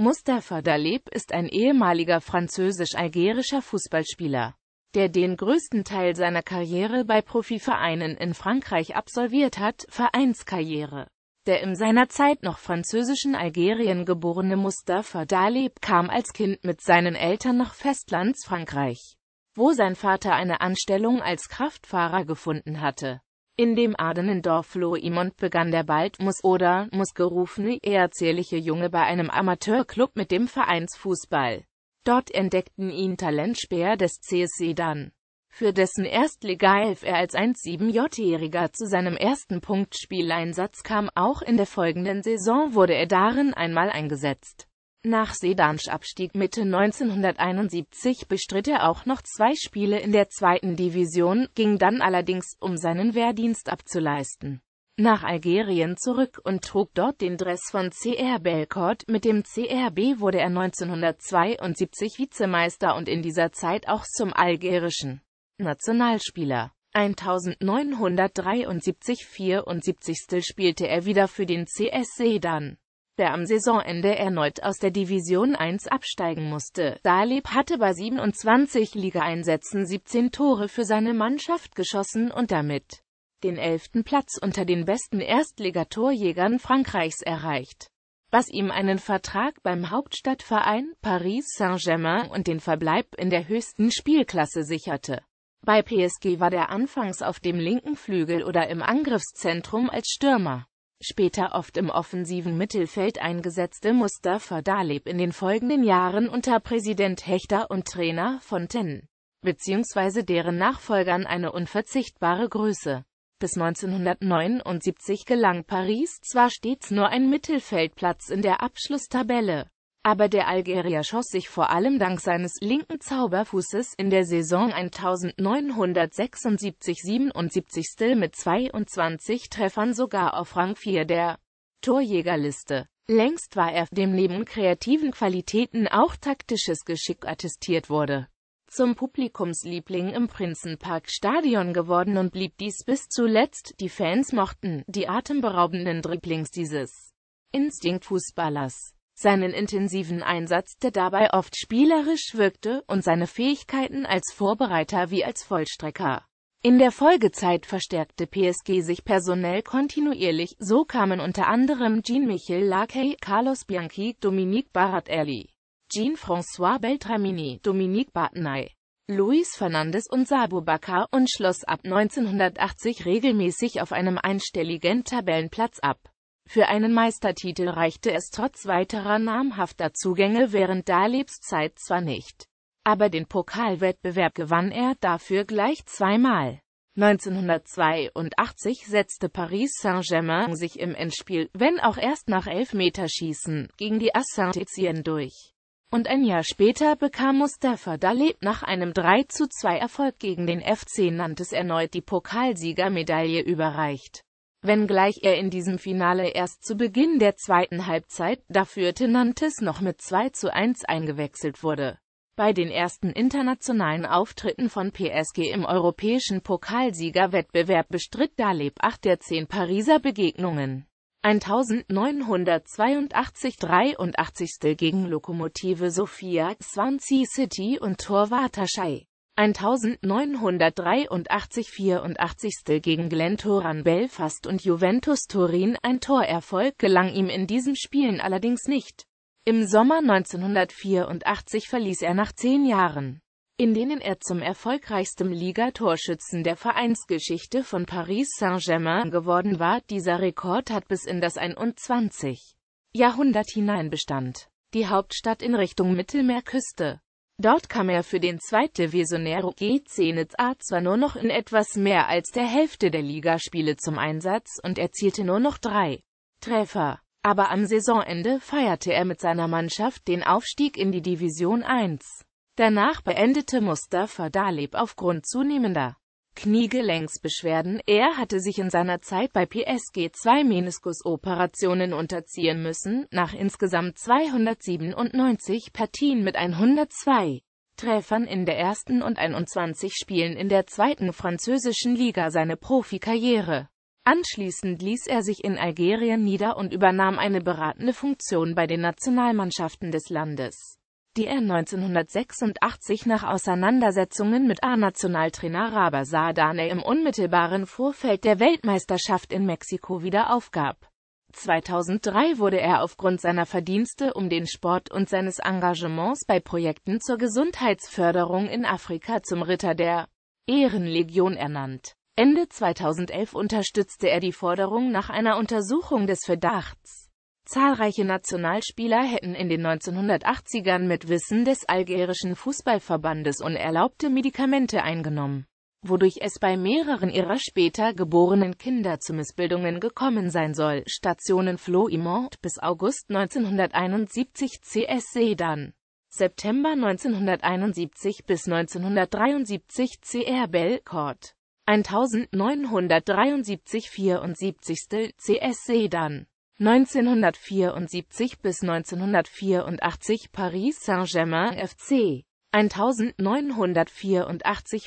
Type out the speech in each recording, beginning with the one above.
Mustafa Daleb ist ein ehemaliger französisch-algerischer Fußballspieler, der den größten Teil seiner Karriere bei Profivereinen in Frankreich absolviert hat, Vereinskarriere. Der in seiner Zeit noch französischen Algerien geborene Mustafa Daleb kam als Kind mit seinen Eltern nach Festlands Frankreich, wo sein Vater eine Anstellung als Kraftfahrer gefunden hatte. In dem Adenendorf Florimond begann der bald Muss oder Muss gerufene eher ehrzehrliche Junge bei einem Amateurclub mit dem Vereinsfußball. Dort entdeckten ihn Talentspäher des CSC dann, für dessen Erstligaelf er als 1-7-Jähriger zu seinem ersten Punktspieleinsatz kam, auch in der folgenden Saison wurde er darin einmal eingesetzt. Nach Sedans Abstieg Mitte 1971 bestritt er auch noch zwei Spiele in der zweiten Division, ging dann allerdings, um seinen Wehrdienst abzuleisten, nach Algerien zurück und trug dort den Dress von CR Belcourt. Mit dem CRB wurde er 1972 Vizemeister und in dieser Zeit auch zum algerischen Nationalspieler. 1973-74 spielte er wieder für den CS Sedan der am Saisonende erneut aus der Division 1 absteigen musste. Salib hatte bei 27 Ligaeinsätzen 17 Tore für seine Mannschaft geschossen und damit den elften Platz unter den besten Erstligatorjägern Frankreichs erreicht, was ihm einen Vertrag beim Hauptstadtverein Paris Saint-Germain und den Verbleib in der höchsten Spielklasse sicherte. Bei PSG war der anfangs auf dem linken Flügel oder im Angriffszentrum als Stürmer Später oft im offensiven Mittelfeld eingesetzte Mustafa Daleb in den folgenden Jahren unter Präsident Hechter und Trainer Fontaine bzw. deren Nachfolgern eine unverzichtbare Größe. Bis 1979 gelang Paris zwar stets nur ein Mittelfeldplatz in der Abschlusstabelle, aber der Algerier schoss sich vor allem dank seines linken Zauberfußes in der Saison 1976-77 mit 22 Treffern sogar auf Rang 4 der Torjägerliste. Längst war er, dem neben kreativen Qualitäten auch taktisches Geschick attestiert wurde, zum Publikumsliebling im Prinzenparkstadion geworden und blieb dies bis zuletzt. Die Fans mochten die atemberaubenden Dribblings dieses Instinktfußballers seinen intensiven Einsatz, der dabei oft spielerisch wirkte, und seine Fähigkeiten als Vorbereiter wie als Vollstrecker. In der Folgezeit verstärkte PSG sich personell kontinuierlich, so kamen unter anderem Jean-Michel Lacay, Carlos Bianchi, Dominique Baratelli, Jean-François Beltramini, Dominique Bartenay, Luis Fernandes und Sabo Bakar und schloss ab 1980 regelmäßig auf einem einstelligen Tabellenplatz ab. Für einen Meistertitel reichte es trotz weiterer namhafter Zugänge während Dalebs Zeit zwar nicht, aber den Pokalwettbewerb gewann er dafür gleich zweimal. 1982 setzte Paris Saint-Germain sich im Endspiel, wenn auch erst nach Elfmeterschießen, gegen die Assaint-Etienne durch. Und ein Jahr später bekam Mustafa Daleb nach einem 3 2 Erfolg gegen den FC Nantes erneut die Pokalsiegermedaille überreicht wenngleich er in diesem Finale erst zu Beginn der zweiten Halbzeit dafür Tenantes noch mit 2 zu 1 eingewechselt wurde. Bei den ersten internationalen Auftritten von PSG im europäischen Pokalsiegerwettbewerb bestritt Daleb 8 der 10 Pariser Begegnungen. 1982 83. gegen Lokomotive Sofia, Swansea City und Torwart Taschei. 1983-84 gegen Glenn Toran Belfast und Juventus Turin. Ein Torerfolg gelang ihm in diesen Spielen allerdings nicht. Im Sommer 1984 verließ er nach zehn Jahren, in denen er zum erfolgreichsten Ligatorschützen der Vereinsgeschichte von Paris Saint-Germain geworden war. Dieser Rekord hat bis in das 21. Jahrhundert hinein Bestand. Die Hauptstadt in Richtung Mittelmeerküste Dort kam er für den zweite Vesonero GC A zwar nur noch in etwas mehr als der Hälfte der Ligaspiele zum Einsatz und erzielte nur noch drei Treffer. Aber am Saisonende feierte er mit seiner Mannschaft den Aufstieg in die Division 1. Danach beendete Mustafa Daleb aufgrund zunehmender Kniegelenksbeschwerden. Er hatte sich in seiner Zeit bei PSG zwei Meniskusoperationen unterziehen müssen, nach insgesamt 297 Partien mit 102 Treffern in der ersten und 21 Spielen in der zweiten französischen Liga seine Profikarriere. Anschließend ließ er sich in Algerien nieder und übernahm eine beratende Funktion bei den Nationalmannschaften des Landes die er 1986 nach Auseinandersetzungen mit A-Nationaltrainer Raber Sadane im unmittelbaren Vorfeld der Weltmeisterschaft in Mexiko wieder aufgab. 2003 wurde er aufgrund seiner Verdienste um den Sport und seines Engagements bei Projekten zur Gesundheitsförderung in Afrika zum Ritter der Ehrenlegion ernannt. Ende 2011 unterstützte er die Forderung nach einer Untersuchung des Verdachts Zahlreiche Nationalspieler hätten in den 1980ern mit Wissen des algerischen Fußballverbandes unerlaubte Medikamente eingenommen, wodurch es bei mehreren ihrer später geborenen Kinder zu Missbildungen gekommen sein soll. Stationen Floimont bis August 1971 CS Sedan September 1971 bis 1973 CR Belcourt 1973 74 CS Sedan 1974 bis 1984 Paris Saint-Germain FC 1984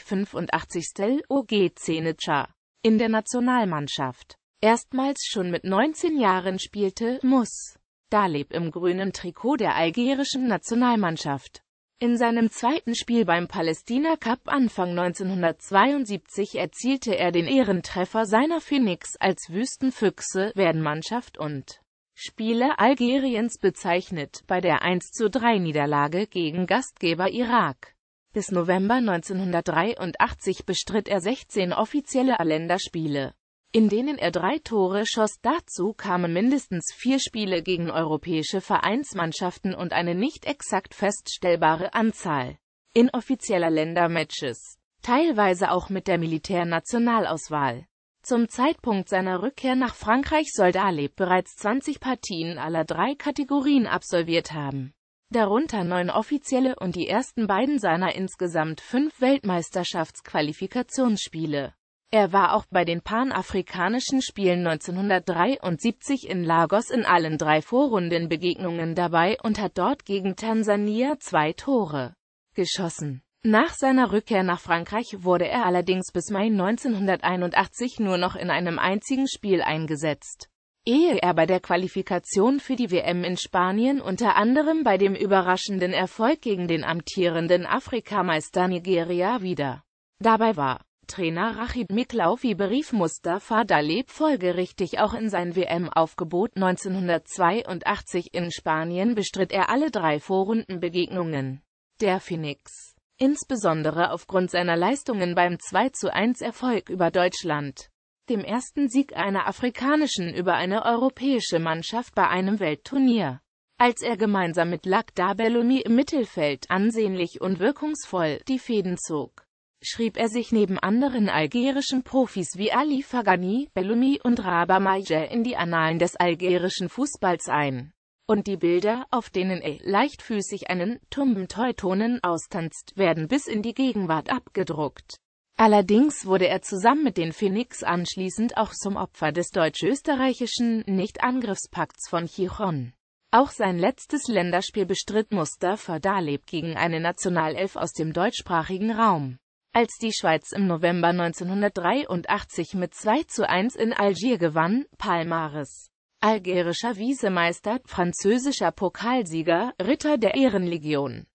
85 Stel OG Zenica in der Nationalmannschaft. Erstmals schon mit 19 Jahren spielte Muss Daleb im grünen Trikot der algerischen Nationalmannschaft. In seinem zweiten Spiel beim Palästina Cup Anfang 1972 erzielte er den Ehrentreffer seiner Phoenix als Wüstenfüchse werden Mannschaft und Spiele Algeriens bezeichnet, bei der 1 3 Niederlage gegen Gastgeber Irak. Bis November 1983 bestritt er 16 offizielle Länderspiele in denen er drei Tore schoss. Dazu kamen mindestens vier Spiele gegen europäische Vereinsmannschaften und eine nicht exakt feststellbare Anzahl inoffizieller Ländermatches, teilweise auch mit der Militärnationalauswahl. Zum Zeitpunkt seiner Rückkehr nach Frankreich soll Daleb bereits 20 Partien aller drei Kategorien absolviert haben, darunter neun offizielle und die ersten beiden seiner insgesamt fünf Weltmeisterschaftsqualifikationsspiele. Er war auch bei den Panafrikanischen Spielen 1973 in Lagos in allen drei Vorrundenbegegnungen dabei und hat dort gegen Tansania zwei Tore geschossen. Nach seiner Rückkehr nach Frankreich wurde er allerdings bis Mai 1981 nur noch in einem einzigen Spiel eingesetzt. Ehe er bei der Qualifikation für die WM in Spanien unter anderem bei dem überraschenden Erfolg gegen den amtierenden Afrikameister Nigeria wieder dabei war. Trainer Rachid Miklaufi berief Mustafa Daleb folgerichtig auch in sein WM-Aufgebot 1982 in Spanien bestritt er alle drei Vorrundenbegegnungen. Der Phoenix, insbesondere aufgrund seiner Leistungen beim 2 1 erfolg über Deutschland, dem ersten Sieg einer afrikanischen über eine europäische Mannschaft bei einem Weltturnier, als er gemeinsam mit Lac Belloni im Mittelfeld ansehnlich und wirkungsvoll die Fäden zog schrieb er sich neben anderen algerischen Profis wie Ali Fagani, Bellumi und Rabah Maje in die Annalen des algerischen Fußballs ein. Und die Bilder, auf denen er leichtfüßig einen tumben Teutonen austanzt, werden bis in die Gegenwart abgedruckt. Allerdings wurde er zusammen mit den Phoenix anschließend auch zum Opfer des deutsch-österreichischen Nicht-Angriffspakts von Chichon. Auch sein letztes Länderspiel bestritt Mustafa Daleb gegen eine Nationalelf aus dem deutschsprachigen Raum. Als die Schweiz im November 1983 mit 2 zu 1 in Algier gewann, Palmares, algerischer Wiesemeister, französischer Pokalsieger, Ritter der Ehrenlegion,